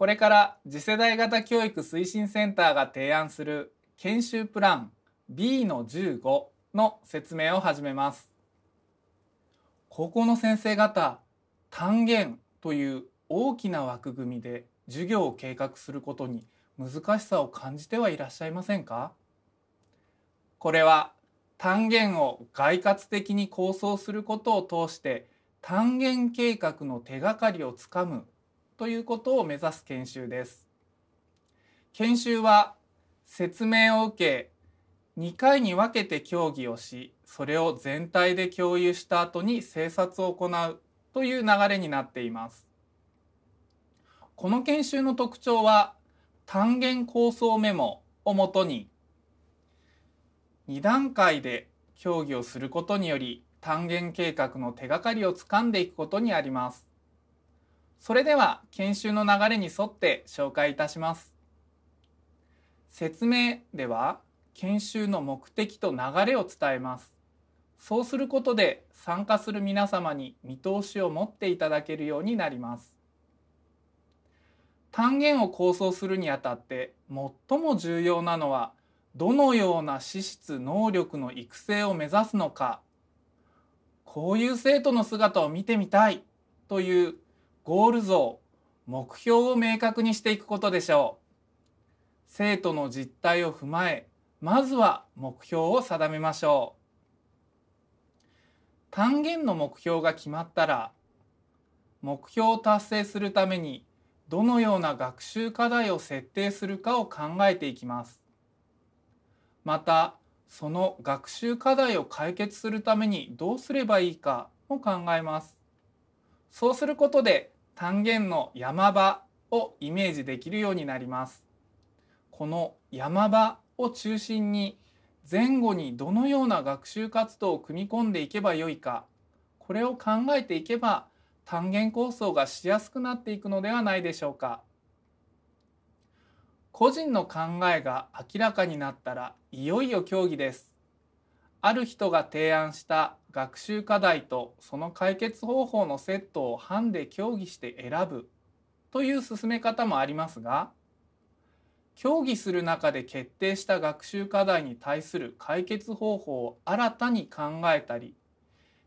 これから次世代型教育推進センターが提案する研修プラン B の15の説明を始めます。高校の先生方、単元という大きな枠組みで授業を計画することに難しさを感じてはいらっしゃいませんかこれは単元を概括的に構想することを通して単元計画の手がかりをつかむということを目指す研修です。研修は説明を受け2回に分けて協議をしそれを全体で共有した後に制作を行うという流れになっています。この研修の特徴は単元構想メモをもとに2段階で協議をすることにより単元計画の手がかりをつかんでいくことにあります。それでは研修の流れに沿って紹介いたします。説明では研修の目的と流れを伝えます。そうすることで参加する皆様に見通しを持っていただけるようになります。単元を構想するにあたって最も重要なのはどのような資質能力の育成を目指すのかこういう生徒の姿を見てみたいというゴール像目標を明確にしていくことでしょう生徒の実態を踏まえまずは目標を定めましょう単元の目標が決まったら目標を達成するためにどのような学習課題を設定するかを考えていきますまたその学習課題を解決するためにどうすればいいかも考えますそうすることで単元の山場をイメージできるようになります。この山場を中心に前後にどのような学習活動を組み込んでいけばよいかこれを考えていけば単元構想がしやすくなっていくのではないでしょうか。個人の考えが明らかになったらいよいよ競技です。ある人が提案した学習課題とその解決方法のセットを班で協議して選ぶという進め方もありますが協議する中で決定した学習課題に対する解決方法を新たに考えたり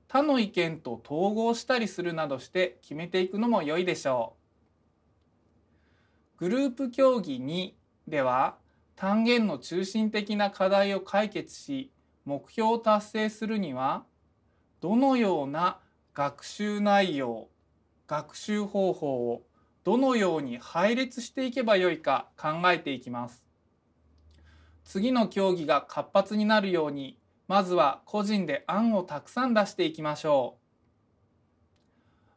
他の意見と統合したりするなどして決めていくのも良いでしょう。グループ協議2では単元の中心的な課題を解決し目標を達成するにはどのような学習内容学習方法をどのように配列していけばよいか考えていきます次の競技が活発になるようにまずは個人で案をたくさん出していきましょ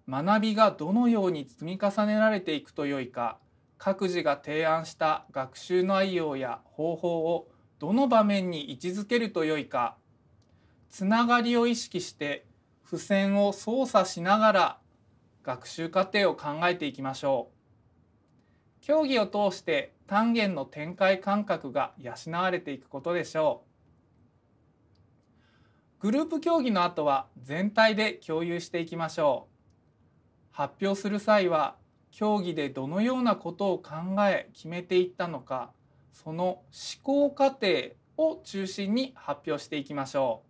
う学びがどのように積み重ねられていくとよいか各自が提案した学習内容や方法をどの場面に位置づけるとよいかつながりを意識して付箋を操作しながら学習過程を考えていきましょう。競技を通して単元の展開感覚が養われていくことでしょう。グループ競技の後は全体で共有していきましょう。発表する際は競技でどのようなことを考え決めていったのかその思考過程を中心に発表していきましょう。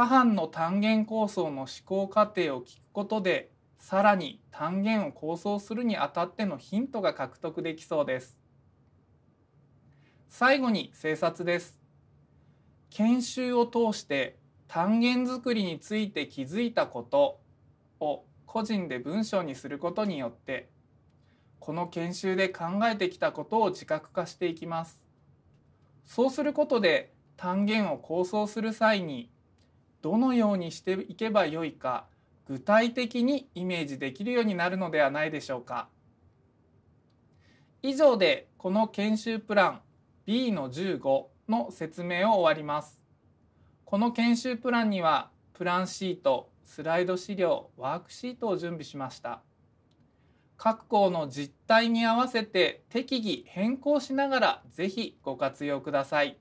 下半の単元構想の思考過程を聞くことでさらに単元を構想するにあたってのヒントが獲得できそうです最後に精策です研修を通して単元作りについて気づいたことを個人で文章にすることによってこの研修で考えてきたことを自覚化していきますそうすることで単元を構想する際にどのようにしていけばよいか具体的にイメージできるようになるのではないでしょうか以上でこの研修プラン B の15の説明を終わりますこの研修プランにはプランシートスライド資料ワークシートを準備しました各校の実態に合わせて適宜変更しながら是非ご活用ください。